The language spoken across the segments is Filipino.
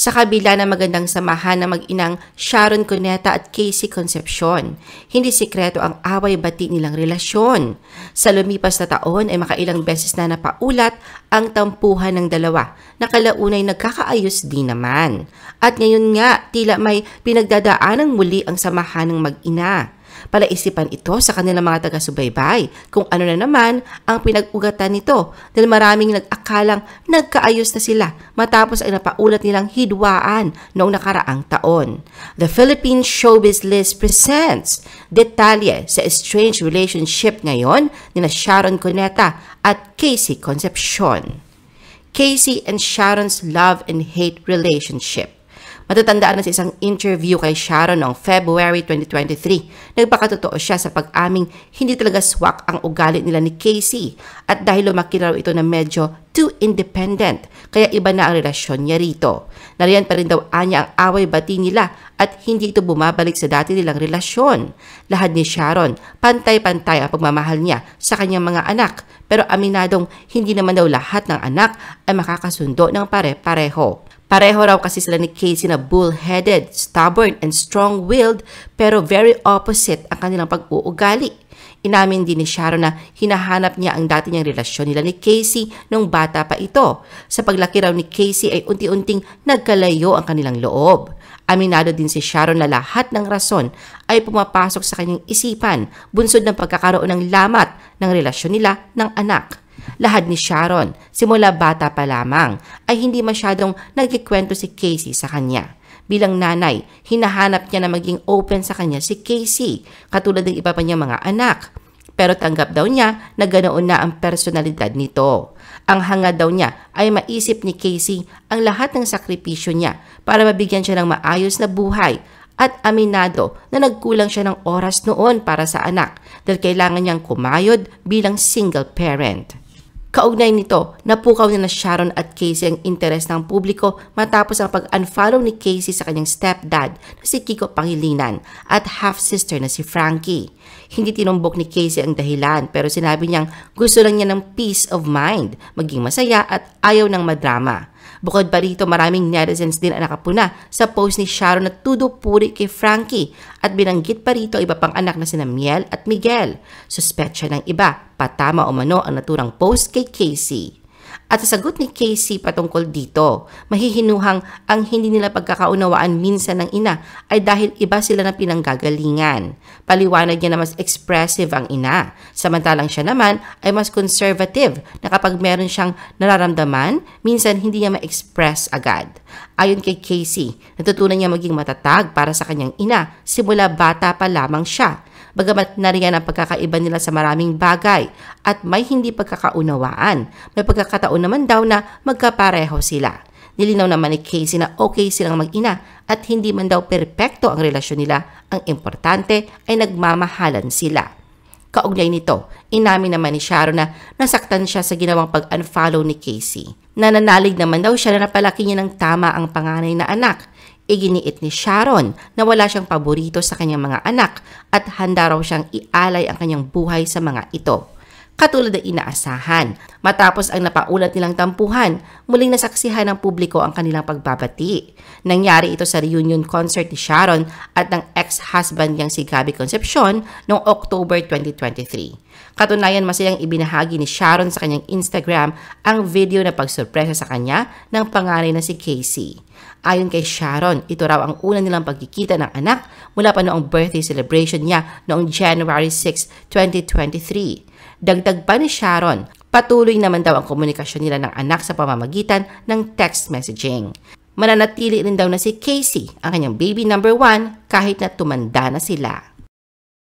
Sa kabila ng magandang samahan ng mag-inang Sharon Cuneta at Casey Concepcion, hindi sikreto ang away bati nilang relasyon. Sa lumipas na taon ay makailang beses na napaulat ang tampuhan ng dalawa na kalaunay nagkakaayos din naman. At ngayon nga, tila may pinagdadaanang muli ang samahan ng mag-ina. Palaisipan ito sa kanilang mga taga-subaybay kung ano na naman ang pinag-ugatan nito dahil maraming nag-akalang nagkaayos na sila matapos ay napaulat nilang hidwaan noong nakaraang taon. The Philippine Showbiz List presents detalye sa strange relationship ngayon nina Sharon Cuneta at Casey Concepcion. Casey and Sharon's love and hate relationship. Matatandaan na sa isang interview kay Sharon noong February 2023, nagpakatotoo siya sa pag-aming hindi talaga swak ang ugali nila ni Casey at dahil lumaki raw ito na medyo too independent, kaya iba na ang relasyon niya rito. Nariyan pa rin daw anya ang away bati nila at hindi ito bumabalik sa dati nilang relasyon. Lahat ni Sharon, pantay-pantay ang pagmamahal niya sa kanyang mga anak pero aminadong hindi naman daw lahat ng anak ay makakasundo ng pare-pareho. Pareho raw kasi sila ni Casey na bullheaded, stubborn, and strong-willed pero very opposite ang kanilang pag-uugali. Inamin din ni Sharon na hinahanap niya ang dati niyang relasyon nila ni Casey nung bata pa ito. Sa paglaki raw ni Casey ay unti-unting nagkalayo ang kanilang loob. Aminado din si Sharon na lahat ng rason ay pumapasok sa kanyang isipan bunsod ng pagkakaroon ng lamat ng relasyon nila ng anak. Lahad ni Sharon, simula bata pa lamang, ay hindi masyadong nagkikwento si Casey sa kanya. Bilang nanay, hinahanap niya na maging open sa kanya si Casey, katulad ng iba pa niyang mga anak. Pero tanggap daw niya na ganoon na ang personalidad nito. Ang hanga daw niya ay maisip ni Casey ang lahat ng sakripisyo niya para mabigyan siya ng maayos na buhay at aminado na nagkulang siya ng oras noon para sa anak dahil kailangan niyang kumayod bilang single parent. Kaugnay nito, napukaw na na Sharon at Casey ang interes ng publiko matapos ang pag-unfollow ni Casey sa kanyang stepdad na si Kiko Pangilinan at half-sister na si Frankie. Hindi tinumbok ni Casey ang dahilan pero sinabi niyang gusto lang niya ng peace of mind, maging masaya at ayaw ng madrama. Bukod pa rito, maraming netizens din ang nakapuna sa post ni Sharon na puri kay Frankie at binanggit pa rito iba pang anak na sina Miel at Miguel. Suspect siya ng iba, patama o mano ang naturang post kay Casey. At sa sagot ni Casey patungkol dito, mahihinuhang ang hindi nila pagkakaunawaan minsan ng ina ay dahil iba sila na pinanggagalingan. Paliwanag niya na mas expressive ang ina, samantalang siya naman ay mas conservative na kapag meron siyang nararamdaman, minsan hindi niya ma-express agad. Ayon kay Casey, natutunan niya maging matatag para sa kanyang ina simula bata pa lamang siya Bagamat nariyan ang pagkakaiba nila sa maraming bagay at may hindi pagkakaunawaan, may pagkakataon naman daw na magkapareho sila. Nilinaw naman ni Casey na okay silang mag-ina at hindi man daw perpekto ang relasyon nila, ang importante ay nagmamahalan sila. Kaugnay nito, inamin naman ni Sharon na nasaktan siya sa ginawang pag-unfollow ni Casey. Nananalig naman daw siya na napalaki niya ng tama ang panganay na anak Iginiit ni Sharon na wala siyang paborito sa kanyang mga anak at handa raw siyang ialay ang kanyang buhay sa mga ito. Katulad ng inaasahan, matapos ang napaulat nilang tampuhan, muling nasaksihan ng publiko ang kanilang pagbabati. Nangyari ito sa reunion concert ni Sharon at ng ex-husband niyang si Gabby Concepcion noong October 2023. Katunayan masayang ibinahagi ni Sharon sa kanyang Instagram ang video na pagsurpresa sa kanya ng panganay na si Casey. Ayon kay Sharon, ito raw ang una nilang pagkikita ng anak mula pa noong birthday celebration niya noong January 6, 2023. Dagdag pa ni Sharon, patuloy naman daw ang komunikasyon nila ng anak sa pamamagitan ng text messaging. Mananatili rin daw na si Casey, ang kanyang baby number one, kahit na tumanda na sila.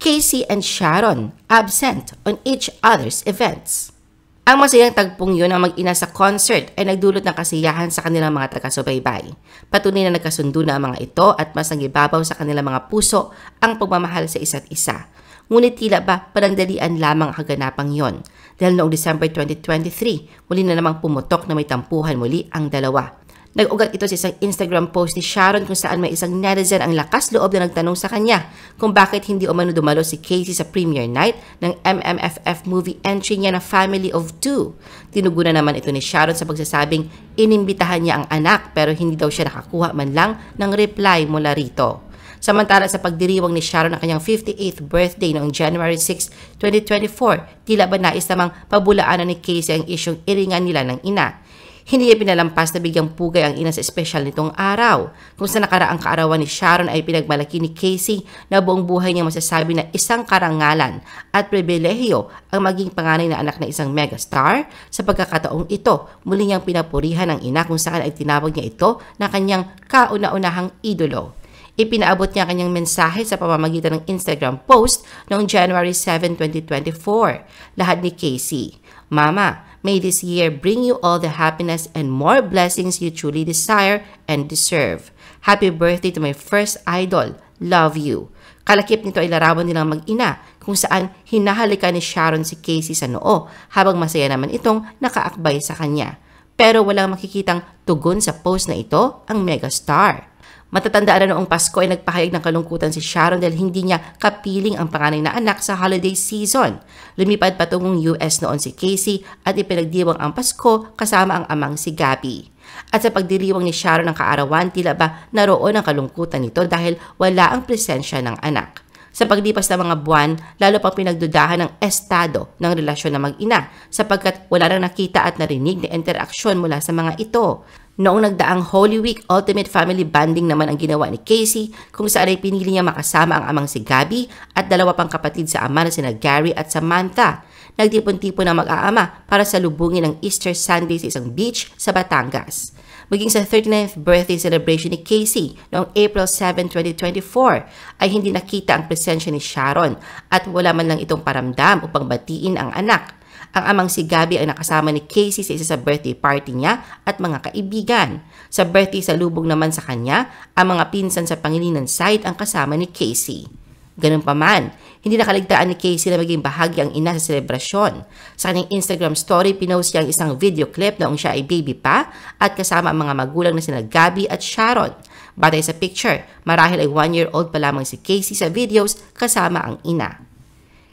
Casey and Sharon absent on each other's events. Ang masayang tagpong yun ang mag-ina sa concert ay nagdulot ng kasiyahan sa kanilang mga taga-subaybay. Patunay na nagkasundo na ang mga ito at mas nangibabaw sa kanilang mga puso ang pagmamahal sa isa't isa. Ngunit tila ba panandalian lamang ang kaganapang yon dahil noong December 2023 muli na namang pumutok na may tampuhan muli ang dalawa Nag-ugat ito sa isang Instagram post ni Sharon kung saan may isang netizen ang lakas loob na nagtanong sa kanya kung bakit hindi umano dumalo si Casey sa premiere night ng MMFF movie entry niya na Family of Two. Tinugunan naman ito ni Sharon sa pagsasabing inimbitahan niya ang anak pero hindi daw siya nakakuha man lang ng reply mula rito. Samantala sa pagdiriwang ni Sharon ng kanyang 58th birthday noong January 6, 2024, tila ba nais namang pabulaanan ni Casey ang isyong iringan nila ng ina. Hindi ipinalampas na bigyang pugay ang ina sa espesyal nitong araw. Kung sa nakaraang kaarawan ni Sharon ay pinagmalaki ni Casey na buong buhay niya masasabi na isang karangalan at pribilehiyo ang maging panganay na anak na isang megastar, sa pagkakataong ito, muli niyang pinapurihan ang ina kung saan ay tinawag niya ito na kanyang kauna-unahang idolo. Ipinaabot niya kanyang mensahe sa pamamagitan ng Instagram post noong January 7, 2024. Lahat ni Casey, Mama, may this year bring you all the happiness and more blessings you truly desire and deserve. Happy birthday to my first idol. Love you. Kalakip nito ay larawan nilang mag-ina kung saan hinahalika ni Sharon si Casey sa noo habang masaya naman itong nakaakbay sa kanya. Pero walang makikitang tugon sa post na ito ang megastar. Matatandaan na noong Pasko ay nagpahayag ng kalungkutan si Sharon dahil hindi niya kapiling ang panganay na anak sa holiday season. Lumipad patungong US noon si Casey at ipinagdiwang ang Pasko kasama ang amang si Gabby. At sa pagdiriwang ni Sharon ng kaarawan, tila ba naroon ang kalungkutan nito dahil wala ang presensya ng anak. Sa paglipas ng mga buwan, lalo pang pinagdudahan ng estado ng relasyon ng mag-ina sapagkat wala nang nakita at narinig na interaksyon mula sa mga ito. Noong nagdaang Holy Week, ultimate family bonding naman ang ginawa ni Casey kung saan ay pinili niya makasama ang amang si Gabby at dalawa pang kapatid sa ama na sina Gary at Samantha. Nagtipon-tipon ang mag-aama para salubungin ang Easter Sunday sa isang beach sa Batangas. Maging sa 39th birthday celebration ni Casey noong April 7, 2024 ay hindi nakita ang presensya ni Sharon at wala man lang itong paramdam upang batiin ang anak ang amang si Gabby ay nakasama ni Casey sa isa sa birthday party niya at mga kaibigan. Sa birthday sa lubog naman sa kanya, ang mga pinsan sa Pangilinan side ang kasama ni Casey. Ganun pa man, hindi nakaligtaan ni Casey na maging bahagi ang ina sa selebrasyon. Sa kanyang Instagram story, pinost niya ang isang video clip noong siya ay baby pa at kasama ang mga magulang na sina Gabby at Sharon. Batay sa picture, marahil ay 1-year-old pa lamang si Casey sa videos kasama ang ina.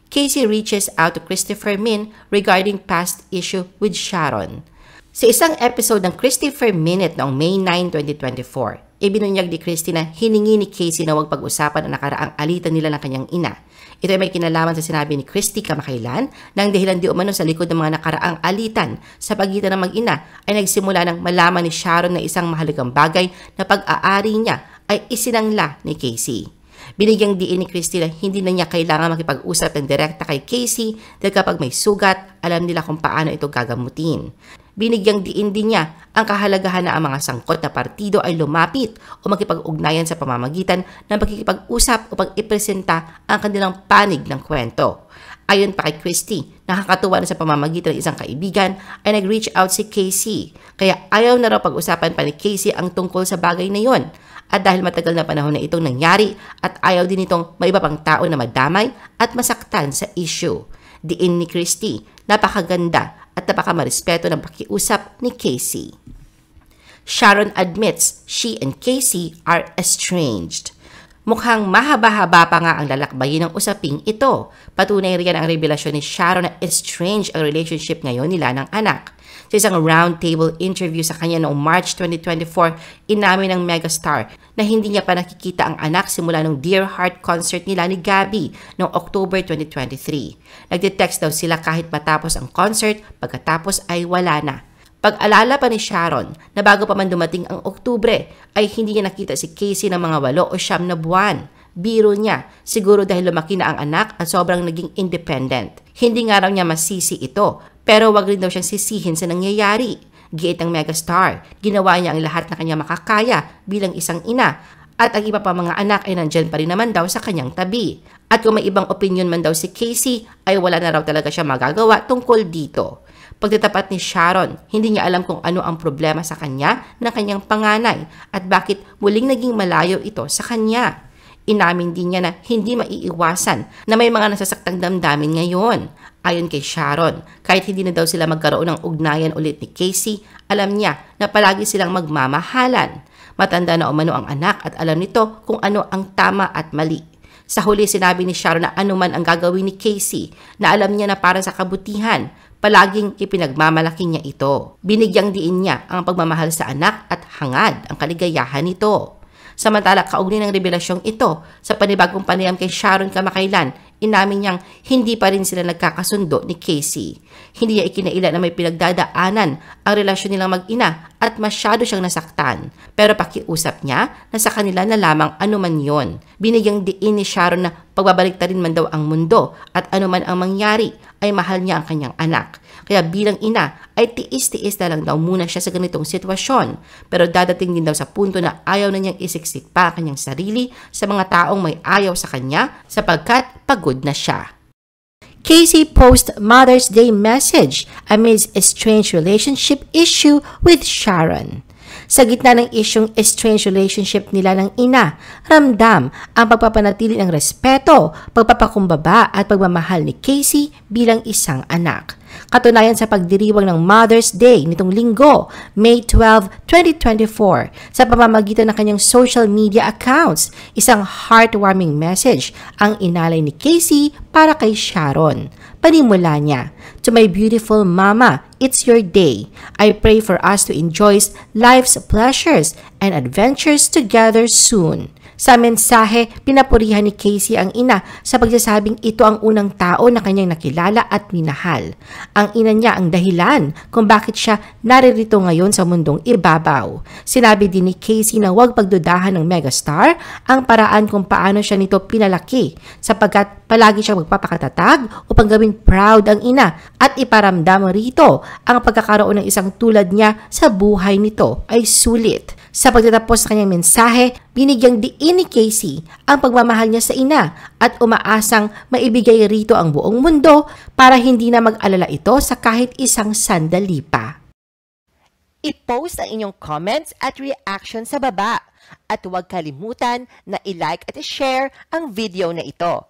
Casey reaches out to Christopher Min regarding past issue with Sharon. Sa isang episode ng Christopher Minute noong May 9, 2024, ibinunyag ni Christy na hiningi ni Casey na huwag pag-usapan ang nakaraang alitan nila ng kanyang ina. Ito ay may kinalaman sa sinabi ni Christy kamakailan na ang dahilan di umano sa likod ng mga nakaraang alitan sa pagitan ng mag-ina ay nagsimula ng malaman ni Sharon na isang mahalagang bagay na pag-aari niya ay isinangla ni Casey. Binigyang diin ni Christy na hindi na niya kailangan makipag-usap ng direkta kay Casey dahil kapag may sugat, alam nila kung paano ito gagamutin. Binigyang diin din niya ang kahalagahan na ang mga sangkot na partido ay lumapit o makipag-ugnayan sa pamamagitan ng pagkikipag-usap upang pag-ipresenta ang kanilang panig ng kwento. Ayon pa kay Christie, nakakatuwa na sa pamamagitan ng isang kaibigan ay nag-reach out si Casey. Kaya ayaw na raw pag-usapan pa ni Casey ang tungkol sa bagay na yon. At dahil matagal na panahon na itong nangyari at ayaw din itong may iba pang tao na madamay at masaktan sa issue. Diin ni Christie, napakaganda at napakamarespeto ng pakiusap ni Casey. Sharon admits she and Casey are estranged. Mukhang mahaba-haba pa nga ang lalakbayin ng usaping ito. Patunay riyan ang revelasyon ni Sharon na strange ang relationship ngayon nila ng anak. Sa isang roundtable interview sa kanya noong March 2024, inamin ng megastar na hindi niya pa nakikita ang anak simula ng Dear Heart concert nila ni Gabby noong October 2023. Nagtitext daw sila kahit matapos ang concert, pagkatapos ay wala na. Pag-alala pa ni Sharon na bago pa man dumating ang Oktubre ay hindi niya nakita si Casey ng mga walo o siyam na buwan. Biro niya, siguro dahil lumaki na ang anak at sobrang naging independent. Hindi nga raw niya masisi ito, pero wag rin daw siyang sisihin sa nangyayari. Giit ang megastar, ginawa niya ang lahat na kanya makakaya bilang isang ina at ang iba pa mga anak ay nandyan pa rin naman daw sa kanyang tabi. At kung may ibang opinion man daw si Casey, ay wala na raw talaga siya magagawa tungkol dito. Pagtatapat ni Sharon, hindi niya alam kung ano ang problema sa kanya ng kanyang panganay at bakit muling naging malayo ito sa kanya. Inamin din niya na hindi maiiwasan na may mga nasasaktang damdamin ngayon. Ayon kay Sharon, kahit hindi na daw sila magkaroon ng ugnayan ulit ni Casey, alam niya na palagi silang magmamahalan. Matanda na umano ang anak at alam nito kung ano ang tama at mali. Sa huli sinabi ni Sharon na anuman ang gagawin ni Casey na alam niya na para sa kabutihan, palaging ipinagmamalaki niya ito. Binigyang diin niya ang pagmamahal sa anak at hangad ang kaligayahan nito. Samantala kaugnay ng revelasyong ito sa panibagong panayam kay Sharon kamakailan inamin niyang hindi pa rin sila nagkakasundo ni Casey. Hindi niya ikinaila na may pinagdadaanan ang relasyon nilang mag-ina at masyado siyang nasaktan. Pero pakiusap niya na sa kanila na lamang anuman yon. Binigyang diin ni Sharon na rin man daw ang mundo at anuman ang mangyari ay mahal niya ang kanyang anak. Kaya bilang ina ay tiis-tiis na lang daw muna siya sa ganitong sitwasyon. Pero dadating din daw sa punto na ayaw na niyang isiksik pa kanyang sarili sa mga taong may ayaw sa kanya sapagkat pagod na siya. Casey post Mother's Day message amidst strange relationship issue with Sharon. Sa gitna ng isyong estranged relationship nila ng ina, ramdam ang pagpapanatili ng respeto, pagpapakumbaba at pagmamahal ni Casey bilang isang anak. Katunayan sa pagdiriwang ng Mother's Day nitong linggo, May 12, 2024, sa pamamagitan ng kanyang social media accounts, isang heartwarming message ang inalay ni Casey para kay Sharon. Panimula niya, To my beautiful mama, it's your day. I pray for us to enjoy life's pleasures and adventures together soon. Sa mensahe, pinapurihan ni Casey ang ina sa pagsasabing ito ang unang tao na kanyang nakilala at minahal. Ang ina niya ang dahilan kung bakit siya naririto ngayon sa mundong ibabaw. Sinabi din ni Casey na huwag pagdudahan ng megastar ang paraan kung paano siya nito pinalaki sapagkat palagi siyang magpapakatatag upang gawing proud ang ina at iparamdam rito ang pagkakaroon ng isang tulad niya sa buhay nito ay sulit. Sa pagtatapos ng kanyang mensahe, binigyang diin ni Casey ang pagmamahal niya sa ina at umaasang maibigay rito ang buong mundo para hindi na mag-alala ito sa kahit isang sandali pa. I-post ang inyong comments at reaction sa baba at huwag kalimutan na i-like at i-share ang video na ito.